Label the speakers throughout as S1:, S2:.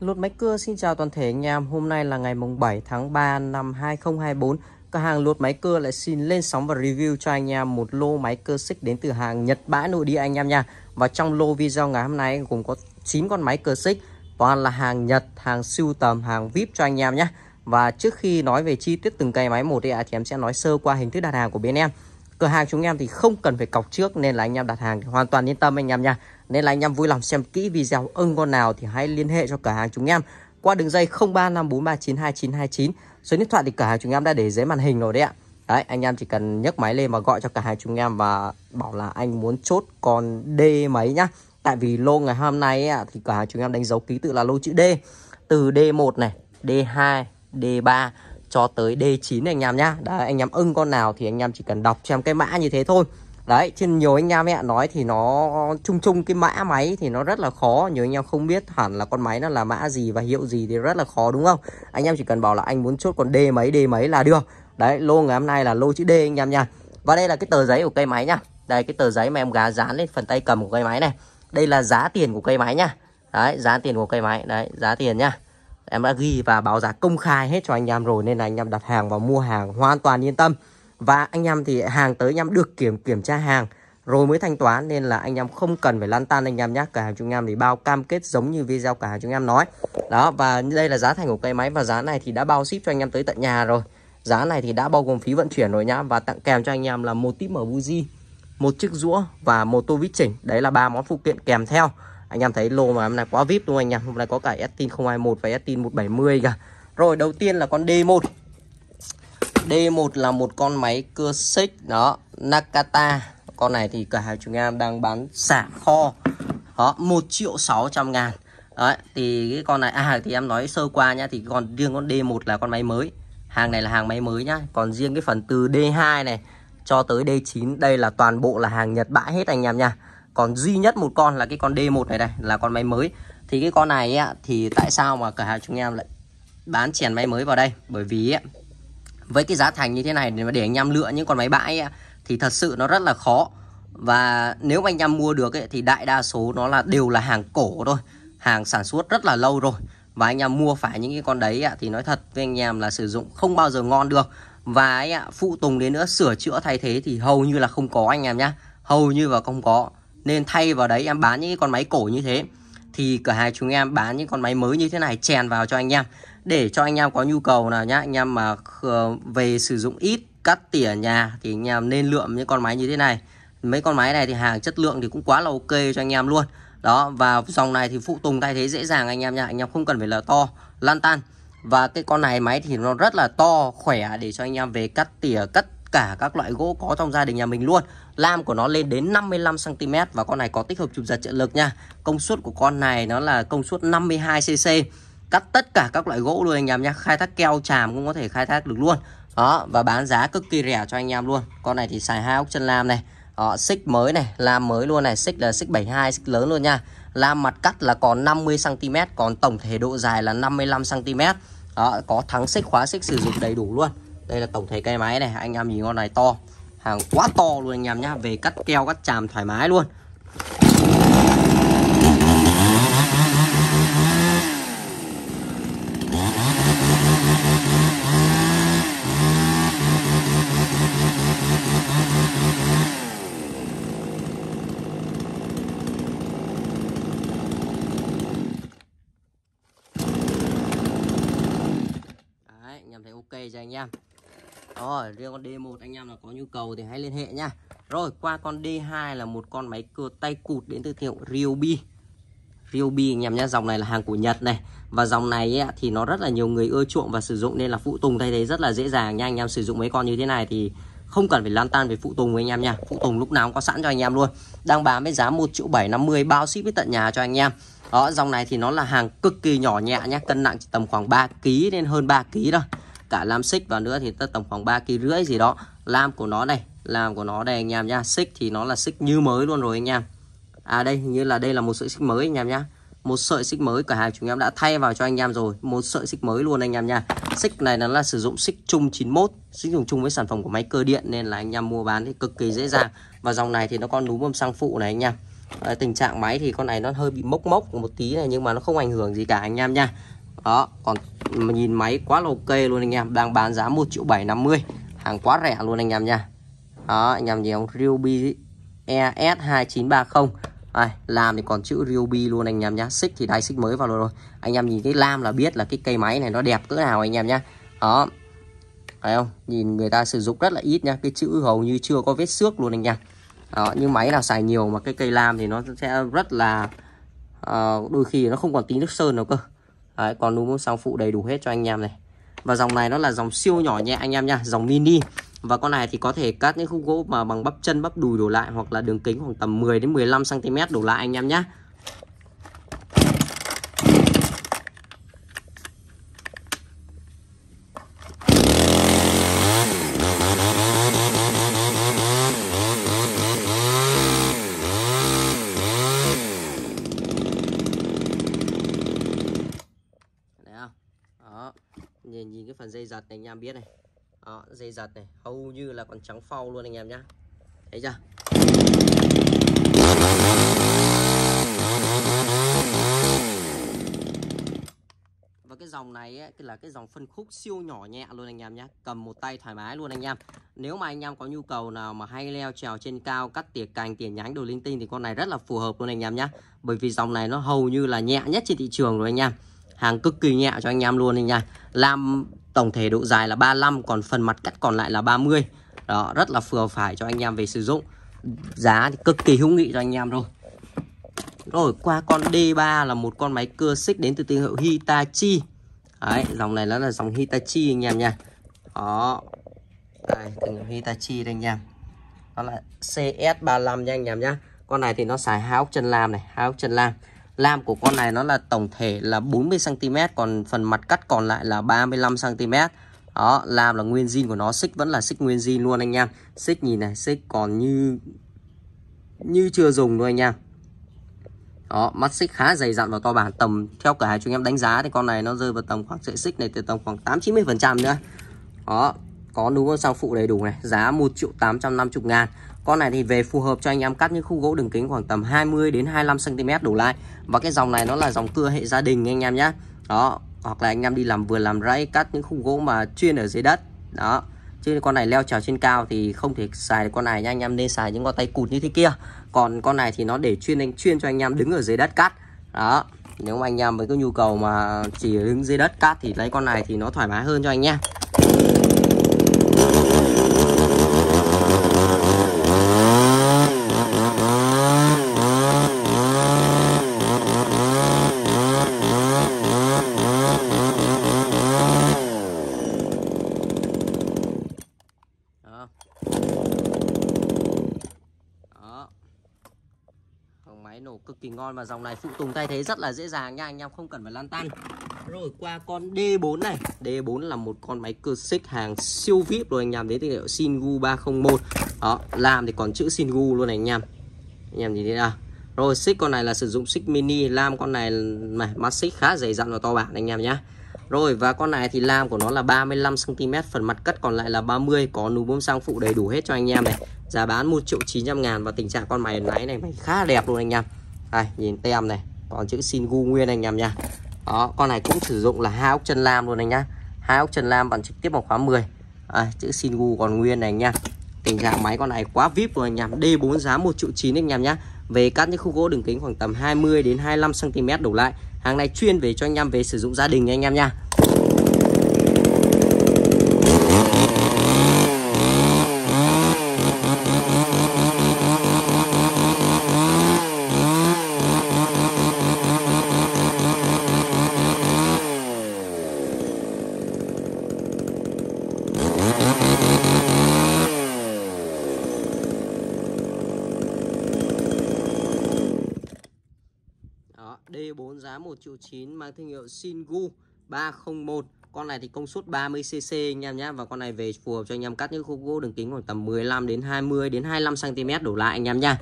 S1: máy cưa xin chào toàn thể anh em. Hôm nay là ngày mùng 7 tháng 3 năm 2024. Cửa hàng Lột Máy cưa lại xin lên sóng và review cho anh em một lô máy cưa xích đến từ hàng Nhật bãi nội địa anh em nha. Và trong lô video ngày hôm nay cũng có 9 con máy cưa xích toàn là hàng Nhật, hàng siêu tầm, hàng VIP cho anh em nhé. Và trước khi nói về chi tiết từng cây máy một thì em sẽ nói sơ qua hình thức đặt hàng của bên em. Cửa hàng chúng em thì không cần phải cọc trước nên là anh em đặt hàng hoàn toàn yên tâm anh em nha. Nên là anh em vui lòng xem kỹ video ưng con nào thì hãy liên hệ cho cửa hàng chúng em qua đường dây 0354392929. Số điện thoại thì cửa hàng chúng em đã để dưới màn hình rồi đấy ạ. Đấy, anh em chỉ cần nhấc máy lên và gọi cho cửa hàng chúng em và bảo là anh muốn chốt con D mấy nhá. Tại vì lô ngày hôm nay ấy, thì cửa hàng chúng em đánh dấu ký tự là lô chữ D. Từ D1 này, D2, D3 cho tới D9 này anh em nhá. Đấy, anh em ưng con nào thì anh em chỉ cần đọc xem cái mã như thế thôi đấy trên nhiều anh em mẹ nói thì nó chung chung cái mã máy thì nó rất là khó nhiều anh em không biết hẳn là con máy nó là mã gì và hiệu gì thì rất là khó đúng không anh em chỉ cần bảo là anh muốn chốt con D mấy D mấy là được đấy lô ngày hôm nay là lô chữ D anh em nha và đây là cái tờ giấy của cây máy nha đây cái tờ giấy mà em gá dán lên phần tay cầm của cây máy này đây là giá tiền của cây máy nha đấy giá tiền của cây máy đấy giá tiền nha em đã ghi và báo giá công khai hết cho anh em rồi nên là anh em đặt hàng và mua hàng hoàn toàn yên tâm và anh em thì hàng tới anh em được kiểm kiểm tra hàng rồi mới thanh toán nên là anh em không cần phải lan tan anh em nhé cửa hàng chúng em thì bao cam kết giống như video cửa hàng chúng em nói đó và đây là giá thành của cây máy và giá này thì đã bao ship cho anh em tới tận nhà rồi giá này thì đã bao gồm phí vận chuyển rồi nhá và tặng kèm cho anh em là một tip mở buji một chiếc rũa và một tô vít chỉnh đấy là ba món phụ kiện kèm theo anh em thấy lô mà hôm nay quá vip luôn anh em hôm nay có cả Estin 021 và Estin 170 kìa rồi đầu tiên là con D1 D1 là một con máy cưa xích đó Nakata con này thì cửa hàng chúng em đang bán xả kho đó 1 triệu 600 ngàn đấy thì cái con này à thì em nói sơ qua nhá thì còn riêng con D1 là con máy mới hàng này là hàng máy mới nhá còn riêng cái phần từ D2 này cho tới D9 đây là toàn bộ là hàng Nhật bãi hết anh em nha còn duy nhất một con là cái con D1 này đây là con máy mới thì cái con này thì tại sao mà cửa hàng chúng em lại bán chèn máy mới vào đây bởi vì với cái giá thành như thế này để anh em lựa những con máy bãi ấy, thì thật sự nó rất là khó và nếu mà anh em mua được ấy, thì đại đa số nó là đều là hàng cổ thôi hàng sản xuất rất là lâu rồi và anh em mua phải những cái con đấy thì nói thật với anh em là sử dụng không bao giờ ngon được và ấy, phụ tùng đến nữa sửa chữa thay thế thì hầu như là không có anh em nhá hầu như là không có nên thay vào đấy em bán những con máy cổ như thế thì cửa hàng chúng em bán những con máy mới như thế này chèn vào cho anh em để cho anh em có nhu cầu nào nhá anh em mà về sử dụng ít cắt tỉa nhà thì anh em nên lượm những con máy như thế này mấy con máy này thì hàng chất lượng thì cũng quá là ok cho anh em luôn đó và dòng này thì phụ tùng thay thế dễ dàng anh em nha anh em không cần phải là to lan tan và cái con này máy thì nó rất là to khỏe để cho anh em về cắt tỉa cắt cả các loại gỗ có trong gia đình nhà mình luôn Lam của nó lên đến 55cm và con này có tích hợp chụp giật trợ lực nha Công suất của con này nó là công suất 52cc cắt tất cả các loại gỗ luôn anh em nhé khai thác keo tràm cũng có thể khai thác được luôn đó và bán giá cực kỳ rẻ cho anh em luôn con này thì xài hai ốc chân lam này đó, xích mới này lam mới luôn này xích là xích 72 xích lớn luôn nha lam mặt cắt là còn 50 cm còn tổng thể độ dài là 55 cm đó, có thắng xích khóa xích sử dụng đầy đủ luôn đây là tổng thể cây máy này anh em nhìn con này to hàng quá to luôn anh em nhá về cắt keo cắt chàm thoải mái luôn con D1 anh em là có nhu cầu thì hãy liên hệ nha rồi qua con D2 là một con máy cưa tay cụt đến từ hiệu Ryobi Ryobi anh em nhé dòng này là hàng của Nhật này và dòng này ấy, thì nó rất là nhiều người ưa chuộng và sử dụng nên là phụ tùng thay thế rất là dễ dàng nha anh em sử dụng mấy con như thế này thì không cần phải lan tan về phụ tùng với anh em nha phụ tùng lúc nào cũng có sẵn cho anh em luôn đang bán với giá một triệu bảy năm mươi bao ship với tận nhà cho anh em đó dòng này thì nó là hàng cực kỳ nhỏ nhẹ nhé cân nặng chỉ tầm khoảng 3 kg nên hơn 3 kg đâu cả lam xích vào nữa thì ta tổng khoảng ba kg rưỡi gì đó lam của nó này lam của nó đây anh em nha xích thì nó là xích như mới luôn rồi anh em à đây như là đây là một sợi xích mới anh em nhá một sợi xích mới cả hàng chúng em đã thay vào cho anh em rồi một sợi xích mới luôn anh em nha xích này nó là sử dụng xích chung 91 xích dùng chung với sản phẩm của máy cơ điện nên là anh em mua bán thì cực kỳ dễ dàng và dòng này thì nó còn núm bơm xăng phụ này anh em à, tình trạng máy thì con này nó hơi bị mốc mốc một tí này nhưng mà nó không ảnh hưởng gì cả anh em nha đó còn nhìn máy quá là ok luôn anh em đang bán giá 1 triệu 750 hàng quá rẻ luôn anh em nha đó anh em nhìn Ryobi ES2930 đây, làm thì còn chữ Ryobi luôn anh em nhá xích thì đai xích mới vào luôn rồi anh em nhìn cái lam là biết là cái cây máy này nó đẹp cỡ nào anh em nhá đó thấy không nhìn người ta sử dụng rất là ít nha cái chữ hầu như chưa có vết xước luôn anh em đó, nhưng máy nào xài nhiều mà cái cây lam thì nó sẽ rất là uh, đôi khi nó không còn tí nước sơn nào cơ Đấy, còn núm sang phụ đầy đủ hết cho anh em này và dòng này nó là dòng siêu nhỏ nhẹ anh em nha dòng mini và con này thì có thể cắt những khúc gỗ mà bằng bắp chân bắp đùi đổ lại hoặc là đường kính khoảng tầm 10 đến 15 cm đổ lại anh em nhé em biết này đó, dây giật này hầu như là còn trắng phau luôn anh em nhá thấy chưa và cái dòng này ấy, là cái dòng phân khúc siêu nhỏ nhẹ luôn anh em nhé cầm một tay thoải mái luôn anh em nếu mà anh em có nhu cầu nào mà hay leo trèo trên cao cắt tỉa cành tỉa nhánh đồ linh tinh thì con này rất là phù hợp luôn anh em nhé bởi vì dòng này nó hầu như là nhẹ nhất trên thị trường rồi anh em hàng cực kỳ nhẹ cho anh em luôn anh nha làm tổng thể độ dài là 35 còn phần mặt cắt còn lại là 30 đó rất là vừa phải cho anh em về sử dụng giá thì cực kỳ hữu nghị cho anh em rồi rồi qua con D3 là một con máy cưa xích đến từ thương hiệu Hitachi đấy dòng này nó là dòng Hitachi anh em nha đó đây thương hiệu Hitachi đây anh em đó là CS35 nha anh em nhá con này thì nó xài hai ốc chân lam này hai ốc chân lam lam của con này nó là tổng thể là 40 cm còn phần mặt cắt còn lại là 35 cm đó lam là nguyên zin của nó xích vẫn là xích nguyên zin luôn anh em xích nhìn này xích còn như như chưa dùng luôn anh em đó mắt xích khá dày dặn và to bản tầm theo cả hai chúng em đánh giá thì con này nó rơi vào tầm khoảng sợi xích này từ tầm khoảng 8 90 phần trăm nữa đó có núm sao phụ đầy đủ này giá 1 triệu 850 ngàn con này thì về phù hợp cho anh em cắt những khung gỗ đường kính khoảng tầm 20 đến 25 cm đổ lại. Và cái dòng này nó là dòng cưa hệ gia đình anh em nhé. Đó, hoặc là anh em đi làm vừa làm rẫy cắt những khúc gỗ mà chuyên ở dưới đất. Đó. Chứ con này leo trèo trên cao thì không thể xài được con này nha anh em nên xài những con tay cụt như thế kia. Còn con này thì nó để chuyên anh chuyên cho anh em đứng ở dưới đất cắt. Đó. Nếu mà anh em với có nhu cầu mà chỉ đứng dưới đất cắt thì lấy con này thì nó thoải mái hơn cho anh nha cực kỳ ngon và dòng này phụ tùng thay thế rất là dễ dàng nha anh em không cần phải lăn tăn rồi qua con D4 này D4 là một con máy cơ xích hàng siêu VIP rồi anh em đến thương hiệu Shingu 301 đó làm thì còn chữ Shingu luôn này anh em anh em nhìn thấy nào rồi xích con này là sử dụng xích mini lam con này mà mắt xích khá dày dặn và to bản anh em nhé rồi và con này thì lam của nó là 35cm Phần mặt cất còn lại là 30 Có núm bơm sang phụ đầy đủ hết cho anh em này Giá bán 1 triệu 900 ngàn Và tình trạng con mày nãy này mày khá đẹp luôn anh em đây nhìn tem này còn chữ xin gu nguyên anh em nha đó con này cũng sử dụng là hai ốc chân lam luôn anh nhá hai ốc chân lam bằng trực tiếp bằng khóa 10 à, chữ xin gu còn nguyên này anh nha tình trạng máy con này quá vip rồi anh em D4 giá 1 triệu chín anh em nhá về cắt những khu gỗ đường kính khoảng tầm 20 đến 25 cm đổ lại hàng này chuyên về cho anh em về sử dụng gia đình anh em nha Đó, D4 giá 1 triệu 9 mang thương hiệu Shingu 301 con này thì công suất 30cc anh em nhé và con này về phù hợp cho anh em cắt những khúc gỗ đường kính khoảng tầm 15 đến 20 đến 25 cm đổ lại anh em nha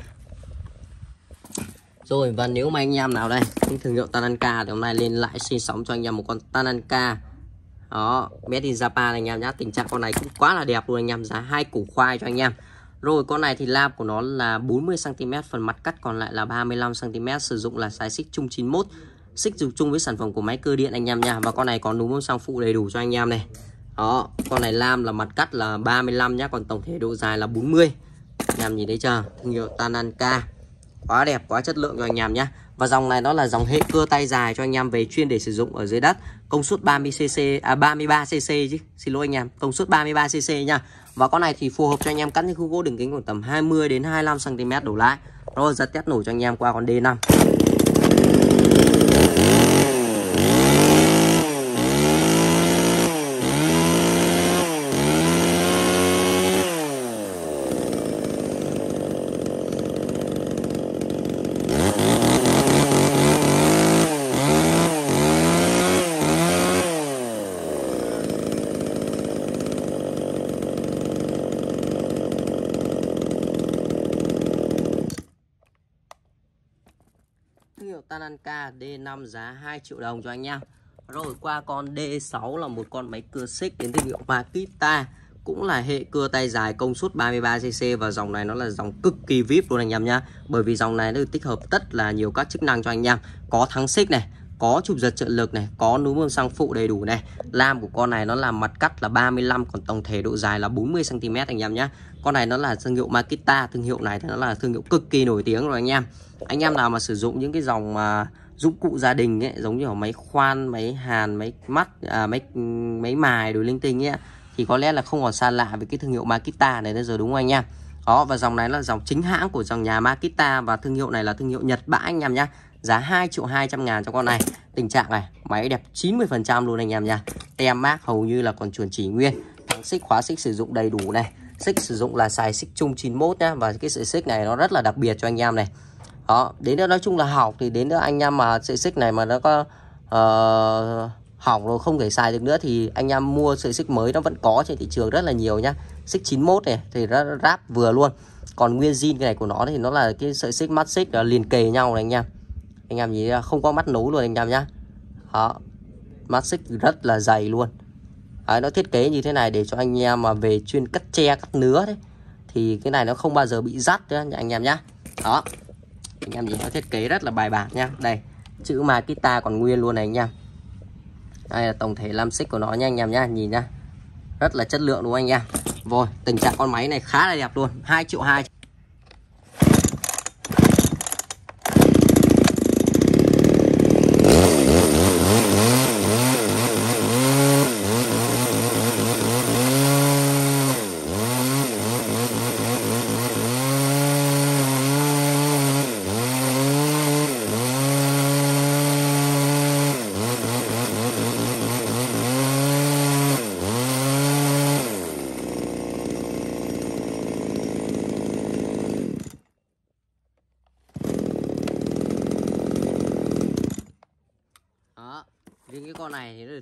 S1: rồi và nếu mà anh em nào đây thương hiệu Tananka thì hôm nay lên lại xin sóng cho anh em một con Tananka đó made in japan anh em nhá tình trạng con này cũng quá là đẹp luôn anh em giá hai củ khoai cho anh em rồi con này thì lam của nó là 40 cm phần mặt cắt còn lại là 35 cm sử dụng là size xích chung 91 xích dùng chung với sản phẩm của máy cơ điện anh em nha và con này có núm bông sang phụ đầy đủ cho anh em này đó con này lam là mặt cắt là 35 nhá còn tổng thể độ dài là 40 anh em nhìn thấy chưa thương hiệu Tananka quá đẹp quá chất lượng cho anh em nhé và dòng này nó là dòng hệ cưa tay dài cho anh em về chuyên để sử dụng ở dưới đất công suất 30cc à 33cc chứ xin lỗi anh em công suất 33cc nha và con này thì phù hợp cho anh em cắt những khung gỗ đường kính khoảng tầm 20 đến 25 cm đổ lại rồi giật test nổ cho anh em qua con D5 năm giá 2 triệu đồng cho anh em rồi qua con D6 là một con máy cưa xích đến thương hiệu Makita cũng là hệ cưa tay dài công suất 33cc và dòng này nó là dòng cực kỳ VIP luôn anh em nhá. Bởi vì dòng này nó được tích hợp tất là nhiều các chức năng cho anh em. Có thắng xích này, có chụp giật trợ lực này, có núm bơm xăng phụ đầy đủ này. Lam của con này nó là mặt cắt là 35 còn tổng thể độ dài là 40 cm anh em nhá. Con này nó là thương hiệu Makita, thương hiệu này thì nó là thương hiệu cực kỳ nổi tiếng rồi anh em. Anh em nào mà sử dụng những cái dòng mà uh, dụng cụ gia đình ấy, giống như ở máy khoan máy hàn máy mắt à, máy máy mài đồ linh tinh ấy thì có lẽ là không còn xa lạ với cái thương hiệu Makita này bây giờ đúng không anh em đó và dòng này là dòng chính hãng của dòng nhà Makita và thương hiệu này là thương hiệu Nhật Bản anh em nhá giá 2 triệu 200 ngàn cho con này tình trạng này máy đẹp 90 phần trăm luôn anh em nha tem mát hầu như là còn chuẩn chỉ nguyên thắng xích khóa xích sử dụng đầy đủ này xích sử dụng là xài xích chung 91 nhá và cái sợi xích này nó rất là đặc biệt cho anh em này đó đến đó nói chung là học thì đến đó anh em mà sợi xích này mà nó có uh, hỏng rồi không thể xài được nữa thì anh em mua sợi xích mới nó vẫn có trên thị trường rất là nhiều nhá xích 91 này thì nó ráp vừa luôn còn nguyên zin cái này của nó thì nó là cái sợi xích mắt xích ờ, liền kề nhau này anh em anh em nhìn không có mắt nối luôn anh em nhá đó mắt xích rất là dày luôn đấy, nó thiết kế như thế này để cho anh em mà về chuyên cắt tre cắt nứa đấy thì cái này nó không bao giờ bị rắt nữa anh em nhá đó anh em nhìn nó thiết kế rất là bài bản nha đây chữ Makita còn nguyên luôn này anh em đây là tổng thể lam xích của nó nha anh em nhá nhìn nhá rất là chất lượng đúng không anh em rồi tình trạng con máy này khá là đẹp luôn hai triệu hai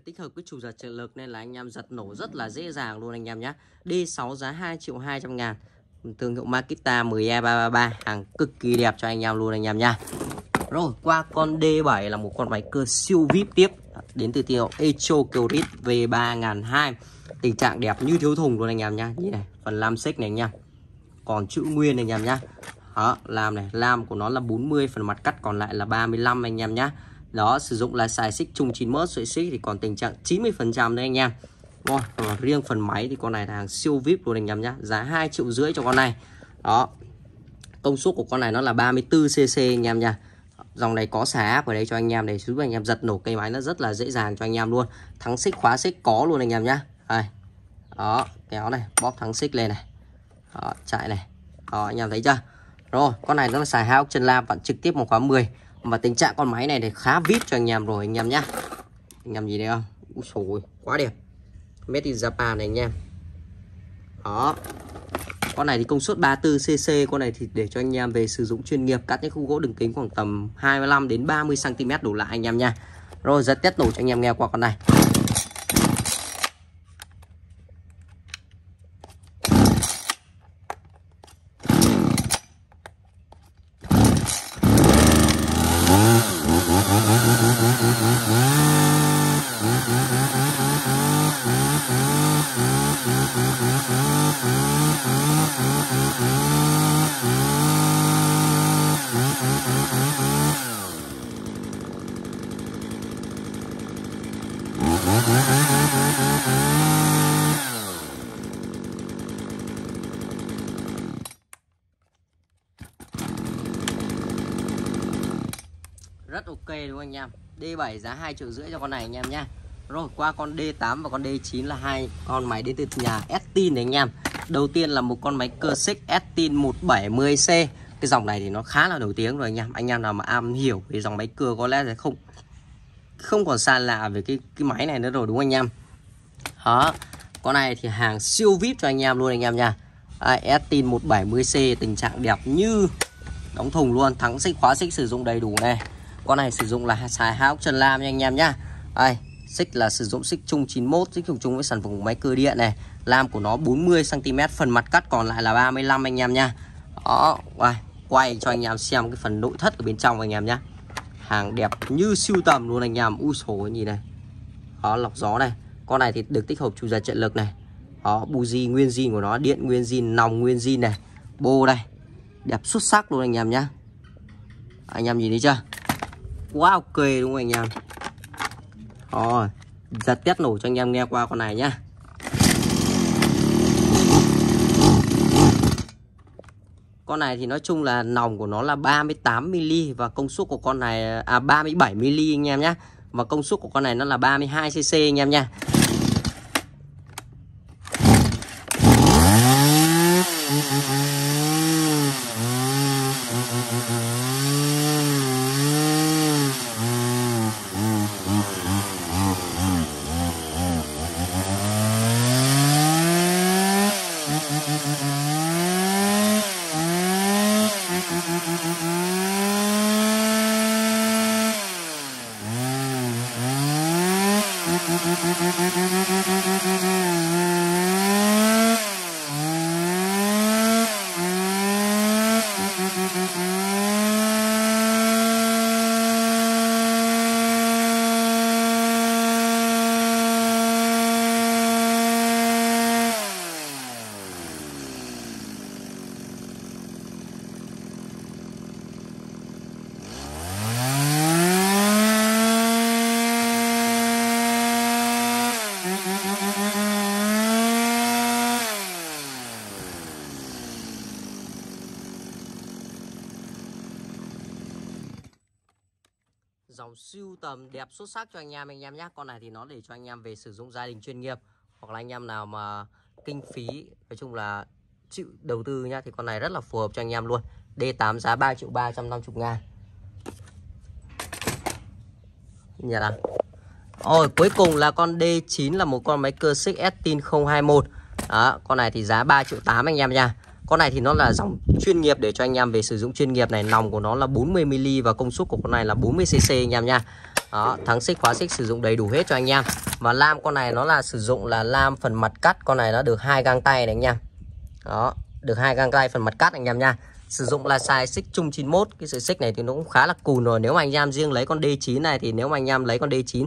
S1: được tích hợp cái chủ giật trợ lực nên là anh em giật nổ rất là dễ dàng luôn anh em nhé. D6 giá 2 triệu 200 ngàn. Thương hiệu Makita 10E333 hàng cực kỳ đẹp cho anh em luôn anh em nha. Rồi qua con D7 là một con máy cơ siêu VIP tiếp đến từ tiêu Echo Kyrit V3002. Tình trạng đẹp như thiếu thùng luôn anh em nha. Như này, phần lam xích này anh em. Còn chữ nguyên này anh em nhá. Đó, làm này, làm của nó là 40, phần mặt cắt còn lại là 35 anh em nhá đó sử dụng là xài xích chung 91 sợi xích thì còn tình trạng 90% đấy anh em wow, riêng phần máy thì con này là hàng siêu vip luôn anh em nhá giá 2 triệu rưỡi cho con này đó công suất của con này nó là 34 cc anh em nha dòng này có xả áp ở đây cho anh em để giúp anh em giật nổ cây máy nó rất là dễ dàng cho anh em luôn thắng xích khóa xích có luôn anh em nhá đây đó kéo này bóp thắng xích lên này đó, chạy này đó anh em thấy chưa rồi con này nó là xài hai ốc chân lam và trực tiếp một khóa 10 mà tình trạng con máy này thì khá vip cho anh em rồi anh em nhá anh em gì đây không Úi xồi, quá đẹp made in Japan này anh em đó con này thì công suất 34cc con này thì để cho anh em về sử dụng chuyên nghiệp cắt những khung gỗ đường kính khoảng tầm 25 đến 30 cm đổ lại anh em nha rồi rất test nổ cho anh em nghe qua con này rất ok đúng không anh em D7 giá 2 triệu rưỡi cho con này anh em nha. rồi qua con D8 và con D9 là hai con máy đến từ nhà Estin này anh em đầu tiên là một con máy cơ xích Estin 170C cái dòng này thì nó khá là nổi tiếng rồi anh em anh em nào mà am hiểu về dòng máy cưa có lẽ sẽ không không còn xa lạ về cái cái máy này nữa rồi đúng anh em đó con này thì hàng siêu vip cho anh em luôn anh em nha Estin 170C tình trạng đẹp như đóng thùng luôn thắng xích khóa xích sử dụng đầy đủ này con này sử dụng là xài hai ốc chân lam nha anh em nhá đây xích là sử dụng xích chung 91 xích chung chung với sản phẩm của máy cưa điện này lam của nó 40 cm phần mặt cắt còn lại là 35 anh em nha đó đây quay cho anh em xem cái phần nội thất ở bên trong anh em nhé hàng đẹp như siêu tầm luôn anh em u số nhìn này đó lọc gió này con này thì được tích hợp chủ giật trận lực này đó buji nguyên zin của nó điện nguyên zin nòng nguyên zin này bô đây đẹp xuất sắc luôn anh em nhé anh em nhìn thấy chưa quá ok đúng không anh em rồi giật test nổ cho anh em nghe qua con này nhé. con này thì nói chung là nòng của nó là 38 mm và công suất của con này à 37 mm anh em nhé và công suất của con này nó là 32 cc anh em nha nào siêu tầm đẹp xuất sắc cho anh em anh em nhé con này thì nó để cho anh em về sử dụng gia đình chuyên nghiệp hoặc là anh em nào mà kinh phí nói chung là chịu đầu tư nhá thì con này rất là phù hợp cho anh em luôn D8 giá 3 triệu 350 ngàn nhà đăng rồi cuối cùng là con D9 là một con máy cơ xích Estin 021 đó con này thì giá 3 triệu 8 anh em nha con này thì nó là dòng chuyên nghiệp để cho anh em về sử dụng chuyên nghiệp này nòng của nó là 40 mm và công suất của con này là 40 cc anh em nha đó, thắng xích khóa xích sử dụng đầy đủ hết cho anh em và lam con này nó là sử dụng là lam phần mặt cắt con này nó được hai găng tay này anh em đó được hai găng tay phần mặt cắt anh em nha sử dụng là xài xích chung 91 cái sợi xích này thì nó cũng khá là cùn rồi nếu mà anh em riêng lấy con D9 này thì nếu mà anh em lấy con D9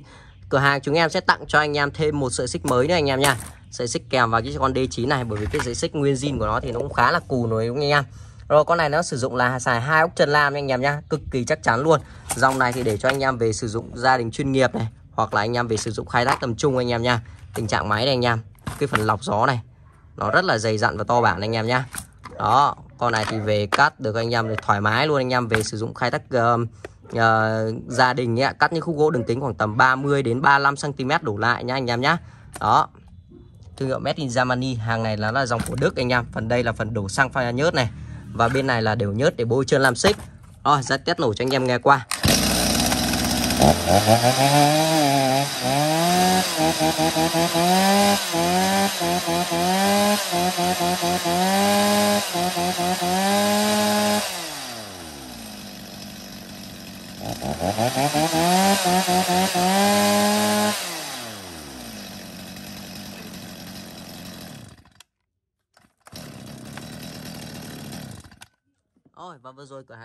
S1: cửa hàng chúng em sẽ tặng cho anh em thêm một sợi xích mới nữa anh em nha dây xích kèm vào cái con D9 này bởi vì cái dây xích nguyên zin của nó thì nó cũng khá là cù rồi đúng không anh em rồi con này nó sử dụng là xài hai ốc chân lam anh em nhá cực kỳ chắc chắn luôn dòng này thì để cho anh em về sử dụng gia đình chuyên nghiệp này hoặc là anh em về sử dụng khai thác tầm trung anh em nhá tình trạng máy này anh em cái phần lọc gió này nó rất là dày dặn và to bản anh em nhá đó con này thì về cắt được anh em thoải mái luôn anh em về sử dụng khai thác uh, uh, gia đình ấy, cắt những khúc gỗ đường kính khoảng tầm 30 đến 35 cm đổ lại nhá anh em nhá đó thương hiệu Made in Germany hàng này là, là dòng của Đức anh em phần đây là phần đổ xăng pha nhớt này và bên này là đều nhớt để bôi trơn làm xích rồi ra test nổ cho anh em nghe qua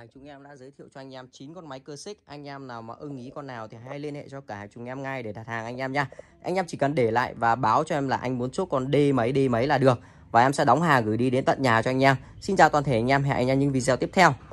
S1: hàng chúng em đã giới thiệu cho anh em 9 con máy cơ xích anh em nào mà ưng ý con nào thì hãy liên hệ cho cả chúng em ngay để đặt hàng anh em nha anh em chỉ cần để lại và báo cho em là anh muốn chốt con D mấy D mấy là được và em sẽ đóng hàng gửi đi đến tận nhà cho anh em xin chào toàn thể anh em hẹn anh em những video tiếp theo